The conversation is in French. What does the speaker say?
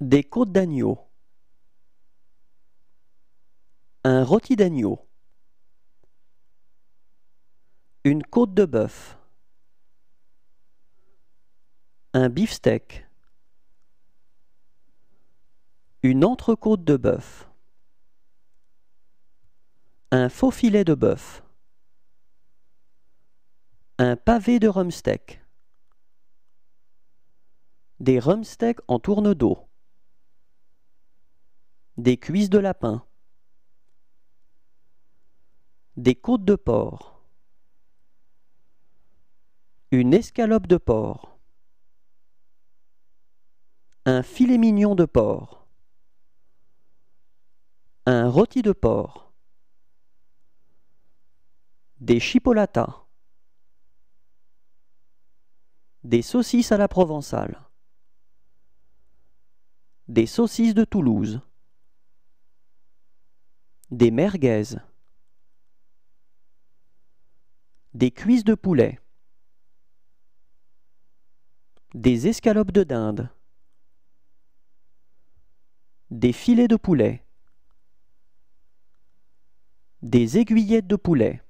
Des côtes d'agneau. Un rôti d'agneau. Une côte de bœuf. Un beefsteak. Une entrecôte de bœuf. Un faux filet de bœuf. Un pavé de rumsteak. Des rumsteaks en tourne d'eau des cuisses de lapin, des côtes de porc, une escalope de porc, un filet mignon de porc, un rôti de porc, des chipolatas, des saucisses à la provençale, des saucisses de Toulouse, des merguez, des cuisses de poulet, des escalopes de dinde, des filets de poulet, des aiguillettes de poulet,